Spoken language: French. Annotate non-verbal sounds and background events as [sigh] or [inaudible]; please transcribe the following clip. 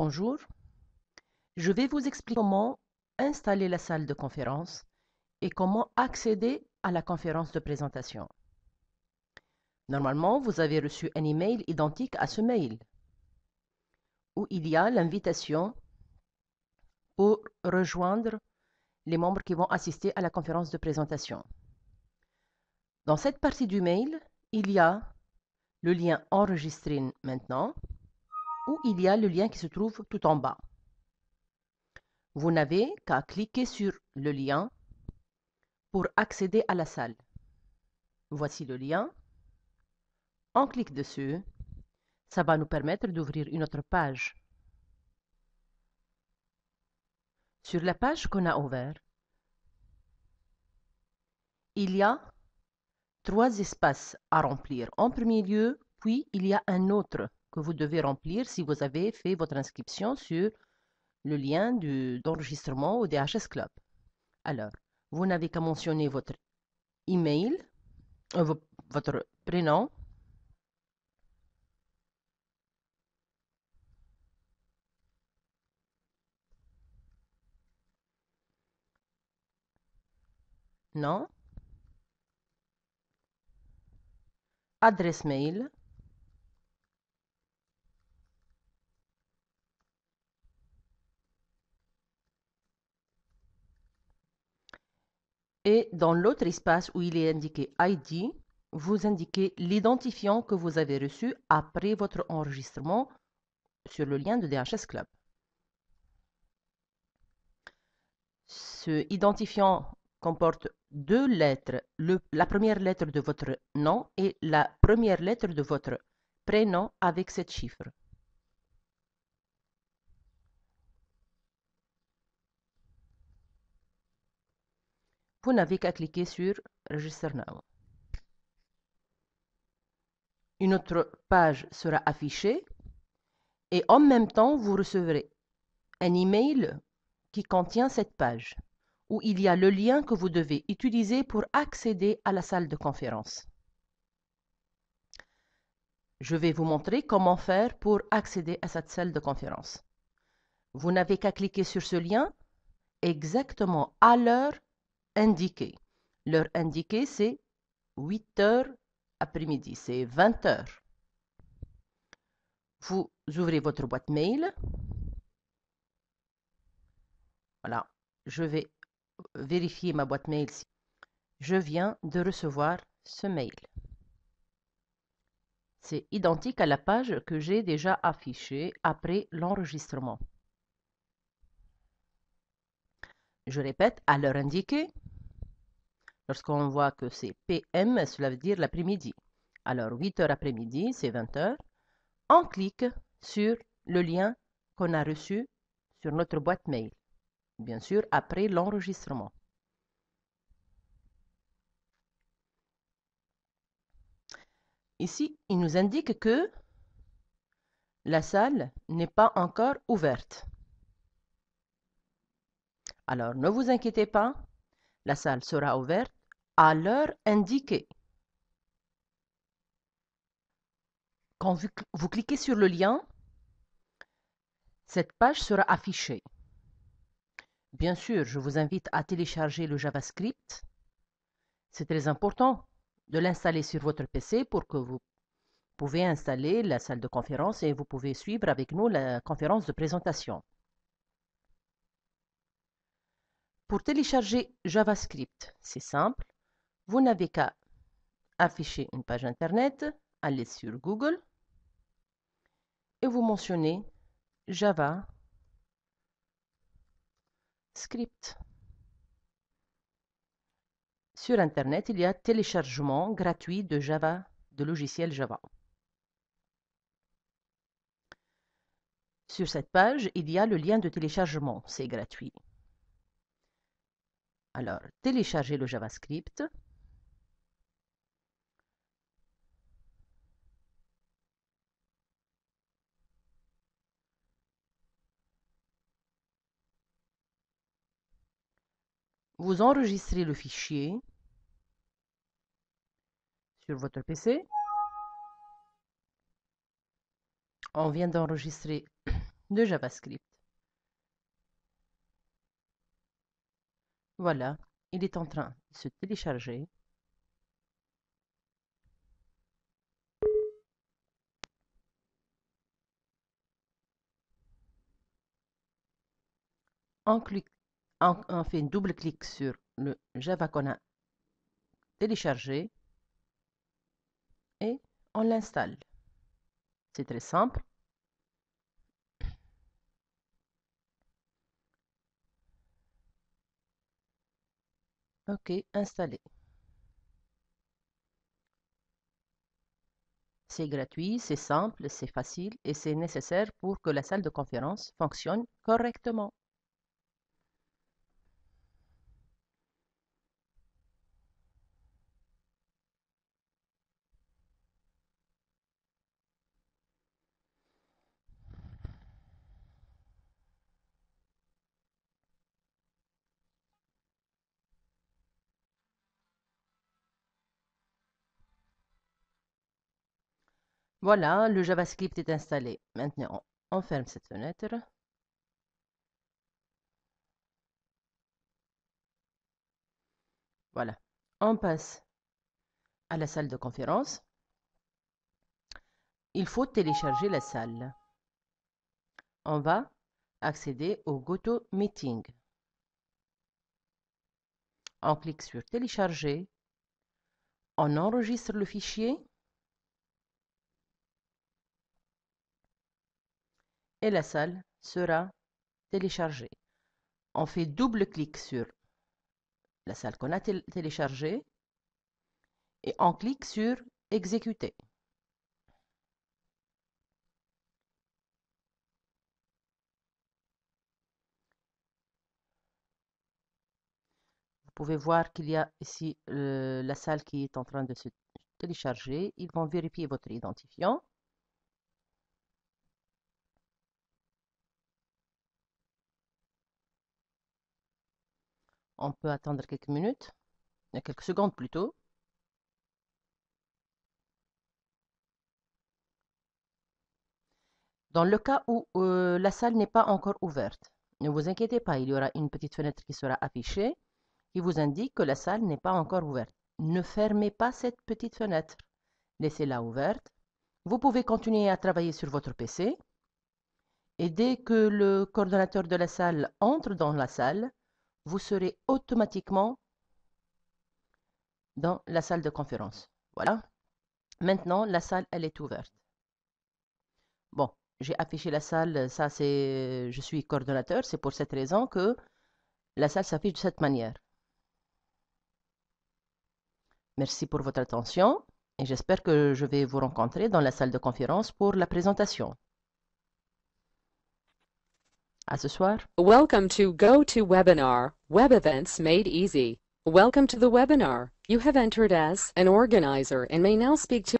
Bonjour, je vais vous expliquer comment installer la salle de conférence et comment accéder à la conférence de présentation. Normalement, vous avez reçu un email identique à ce mail où il y a l'invitation pour rejoindre les membres qui vont assister à la conférence de présentation. Dans cette partie du mail, il y a le lien enregistrer maintenant il y a le lien qui se trouve tout en bas. Vous n'avez qu'à cliquer sur le lien pour accéder à la salle. Voici le lien. On clique dessus. Ça va nous permettre d'ouvrir une autre page. Sur la page qu'on a ouverte, il y a trois espaces à remplir. En premier lieu, puis il y a un autre vous devez remplir si vous avez fait votre inscription sur le lien d'enregistrement au DHS Club. Alors, vous n'avez qu'à mentionner votre email, euh, votre prénom, nom, adresse mail, et dans l'autre espace où il est indiqué ID, vous indiquez l'identifiant que vous avez reçu après votre enregistrement sur le lien de DHS Club. Ce identifiant comporte deux lettres, la première lettre de votre nom et la première lettre de votre prénom avec cette chiffre. vous n'avez qu'à cliquer sur Register Now. Une autre page sera affichée et en même temps, vous recevrez un email qui contient cette page où il y a le lien que vous devez utiliser pour accéder à la salle de conférence. Je vais vous montrer comment faire pour accéder à cette salle de conférence. Vous n'avez qu'à cliquer sur ce lien exactement à l'heure L'heure indiquée, c'est 8 heures après-midi, c'est 20 heures. Vous ouvrez votre boîte mail. Voilà, je vais vérifier ma boîte mail. Je viens de recevoir ce mail. C'est identique à la page que j'ai déjà affichée après l'enregistrement. Je répète, à l'heure indiquée, Lorsqu'on voit que c'est PM, cela veut dire l'après-midi. Alors 8 heures après-midi, c'est 20 heures. On clique sur le lien qu'on a reçu sur notre boîte mail, bien sûr après l'enregistrement. Ici, il nous indique que la salle n'est pas encore ouverte. Alors, ne vous inquiétez pas, la salle sera ouverte à l'heure indiquée. Quand vous, cliquez sur le lien, cette page sera affichée. Bien sûr, je vous invite à télécharger le JavaScript. C'est très important de l'installer sur votre PC pour que vous pouvez installer la salle de conférence et vous pouvez suivre avec nous la conférence de présentation. Pour télécharger JavaScript, c'est simple. Vous n'avez qu'à afficher une page Internet, aller sur Google et vous mentionnez Java Script. Sur Internet, il y a téléchargement gratuit de Java, de logiciel Java. Sur cette page, il y a le lien de téléchargement, c'est gratuit. Alors, téléchargez le JavaScript. vous enregistrez le fichier sur votre PC. On vient d'enregistrer [coughs] le JavaScript. Voilà, il est en train de se télécharger. On clique on, fait un double clic sur le Java qu'on a téléchargé et on l'installe. C'est très simple. OK, installé. C'est gratuit, c'est simple, c'est facile et c'est nécessaire pour que la salle de conférence fonctionne correctement. Voilà, le JavaScript est installé. Maintenant, on ferme cette fenêtre. Voilà, on passe à la salle de conférence. Il faut télécharger la salle. On va accéder au Goto Meeting. On clique sur télécharger. On enregistre le fichier. et la salle sera téléchargée. On fait double clic sur la salle qu'on a téléchargée et on clique sur exécuter. Vous pouvez voir qu'il y a ici euh, la salle qui est en train de se télécharger. Ils vont vérifier votre identifiant. On peut attendre quelques minutes, quelques secondes plutôt. Dans le cas où euh, la salle n'est pas encore ouverte, ne vous inquiétez pas, il y aura une petite fenêtre qui sera affichée qui vous indique que la salle n'est pas encore ouverte. Ne fermez pas cette petite fenêtre. Laissez-la ouverte. Vous pouvez continuer à travailler sur votre PC. Et dès que le coordonnateur de la salle entre dans la salle, vous serez automatiquement dans la salle de conférence. Voilà. Maintenant, la salle, elle est ouverte. Bon, j'ai affiché la salle, ça c'est... Je suis coordonnateur, c'est pour cette raison que la salle s'affiche de cette manière. Merci pour votre attention et j'espère que je vais vous rencontrer dans la salle de conférence pour la présentation. À ce soir. Welcome to GoToWebinar, Web Events Made Easy. Welcome to the webinar. You have entered as an organizer and may now speak to